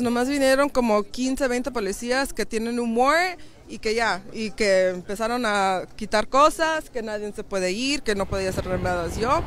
Pues nomás vinieron como 15, 20 policías que tienen humor y que ya, y que empezaron a quitar cosas, que nadie se puede ir, que no podía ser yo.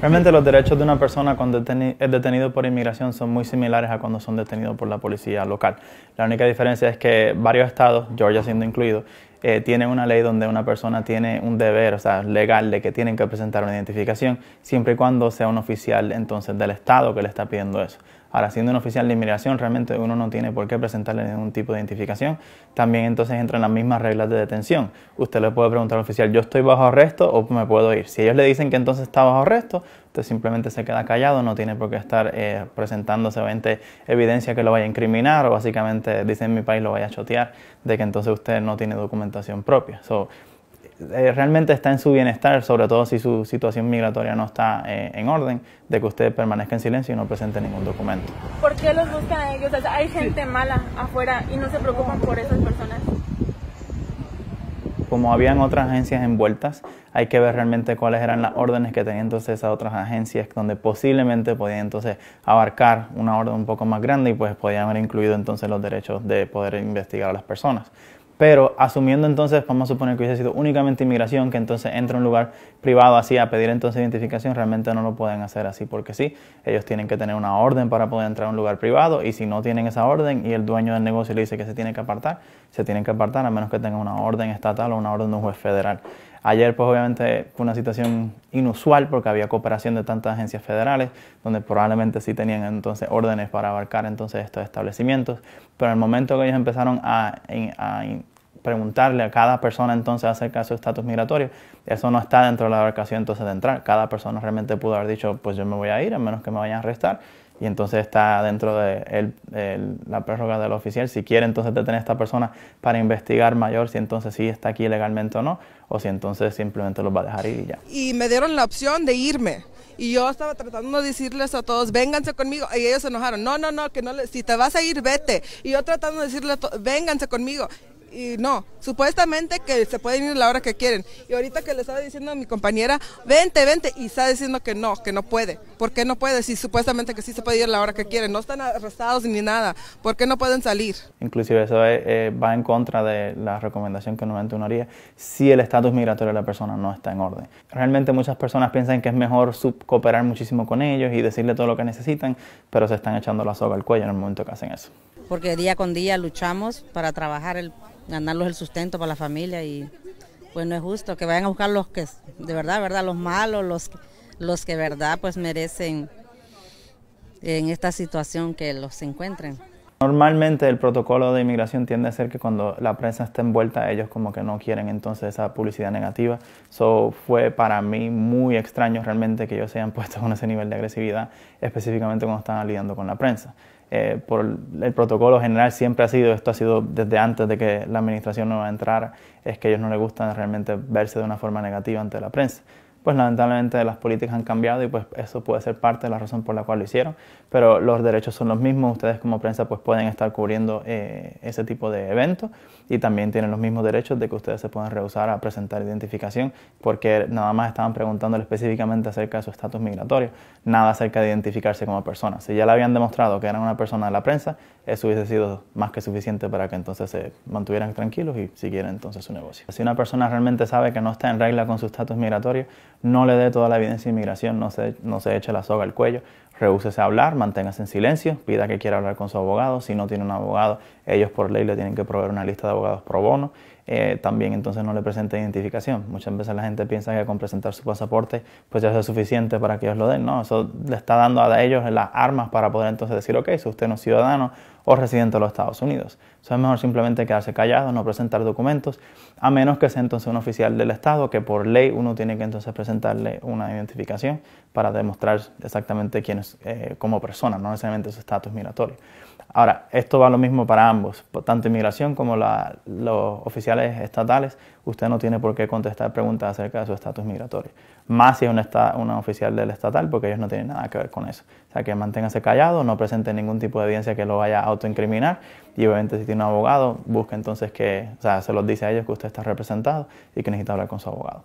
Realmente los derechos de una persona cuando es detenido por inmigración son muy similares a cuando son detenidos por la policía local. La única diferencia es que varios estados, Georgia siendo incluido, eh, tienen una ley donde una persona tiene un deber, o sea, legal, de que tienen que presentar una identificación, siempre y cuando sea un oficial entonces del estado que le está pidiendo eso. Ahora, siendo un oficial de inmigración, realmente uno no tiene por qué presentarle ningún tipo de identificación. También entonces entran las mismas reglas de detención. Usted le puede preguntar al oficial, ¿yo estoy bajo arresto o me puedo ir? Si ellos le dicen que entonces está bajo arresto, usted simplemente se queda callado, no tiene por qué estar eh, presentándose evidencia que lo vaya a incriminar o básicamente, dicen en mi país, lo vaya a chotear, de que entonces usted no tiene documentación propia. Eh, realmente está en su bienestar, sobre todo si su situación migratoria no está eh, en orden, de que usted permanezca en silencio y no presente ningún documento. ¿Por qué los buscan ellos? hay gente mala afuera y no se preocupan por esas personas. Como habían otras agencias envueltas, hay que ver realmente cuáles eran las órdenes que tenían entonces esas otras agencias, donde posiblemente podían entonces abarcar una orden un poco más grande y pues podían haber incluido entonces los derechos de poder investigar a las personas. Pero asumiendo entonces, vamos a suponer que hubiese sido únicamente inmigración, que entonces entra a un lugar privado así a pedir entonces identificación, realmente no lo pueden hacer así porque sí, ellos tienen que tener una orden para poder entrar a un lugar privado y si no tienen esa orden y el dueño del negocio le dice que se tiene que apartar, se tienen que apartar a menos que tengan una orden estatal o una orden de un juez federal. Ayer, pues obviamente fue una situación inusual porque había cooperación de tantas agencias federales, donde probablemente sí tenían entonces órdenes para abarcar entonces estos establecimientos, pero el momento que ellos empezaron a, preguntarle a cada persona entonces acerca de su estatus migratorio, eso no está dentro de la abarcación entonces de entrar. Cada persona realmente pudo haber dicho, pues yo me voy a ir, a menos que me vayan a arrestar, y entonces está dentro de el, la prórroga del oficial. Si quiere entonces detener a esta persona para investigar mayor si entonces sí está aquí legalmente o no, o si entonces simplemente los va a dejar ir y ya. Y me dieron la opción de irme. Y yo estaba tratando de decirles a todos, vénganse conmigo. Y ellos se enojaron, no, no, no, que no, si te vas a ir, vete. Y yo tratando de decirles, vénganse conmigo y no, supuestamente que se pueden ir a la hora que quieren. Y ahorita que le estaba diciendo a mi compañera, vente, vente, y está diciendo que no, que no puede. ¿Por qué no puede? Si supuestamente que sí se puede ir a la hora que quiere? no están arrestados ni nada, ¿por qué no pueden salir? Inclusive eso eh, eh, va en contra de la recomendación que normalmente uno haría si el estatus migratorio de la persona no está en orden. Realmente muchas personas piensan que es mejor cooperar muchísimo con ellos y decirle todo lo que necesitan, pero se están echando la soga al cuello en el momento que hacen eso. Porque día con día luchamos para trabajar, el, ganarlos el sustento para la familia y pues no es justo que vayan a buscar los que de verdad, verdad, los malos, los que los que verdad pues merecen en esta situación que los encuentren. Normalmente el protocolo de inmigración tiende a ser que cuando la prensa está envuelta ellos como que no quieren entonces esa publicidad negativa. So fue para mí muy extraño realmente que ellos se hayan puesto con ese nivel de agresividad, específicamente cuando están lidiando con la prensa. Eh, por el protocolo general siempre ha sido, esto ha sido desde antes de que la administración nueva entrara, es que ellos no les gusta realmente verse de una forma negativa ante la prensa pues lamentablemente las políticas han cambiado y pues eso puede ser parte de la razón por la cual lo hicieron, pero los derechos son los mismos, ustedes como prensa pues pueden estar cubriendo eh, ese tipo de eventos y también tienen los mismos derechos de que ustedes se pueden rehusar a presentar identificación porque nada más estaban preguntándole específicamente acerca de su estatus migratorio, nada acerca de identificarse como persona. Si ya le habían demostrado que eran una persona de la prensa, eso hubiese sido más que suficiente para que entonces se mantuvieran tranquilos y siguieran entonces su negocio. Si una persona realmente sabe que no está en regla con su estatus migratorio, no le dé toda la evidencia de inmigración, no se, no se eche la soga al cuello, rehúsese a hablar, manténgase en silencio, pida que quiera hablar con su abogado, si no tiene un abogado, ellos por ley le tienen que proveer una lista de abogados pro bono, eh, también entonces no le presente identificación. Muchas veces la gente piensa que con presentar su pasaporte pues ya es suficiente para que ellos lo den, no, eso le está dando a ellos las armas para poder entonces decir, ok, si usted no es ciudadano, o residente de los Estados Unidos. Eso es mejor simplemente quedarse callado, no presentar documentos, a menos que sea entonces un oficial del Estado, que por ley uno tiene que entonces presentarle una identificación para demostrar exactamente quién es eh, como persona, no necesariamente su estatus migratorio. Ahora, esto va lo mismo para ambos, tanto inmigración como la, los oficiales estatales, usted no tiene por qué contestar preguntas acerca de su estatus migratorio, más si es un oficial del estatal, porque ellos no tienen nada que ver con eso. O sea, que manténgase callado, no presente ningún tipo de evidencia que lo vaya a autoincriminar y obviamente si tiene un abogado, busca entonces que, o sea, se los dice a ellos que usted está representado y que necesita hablar con su abogado.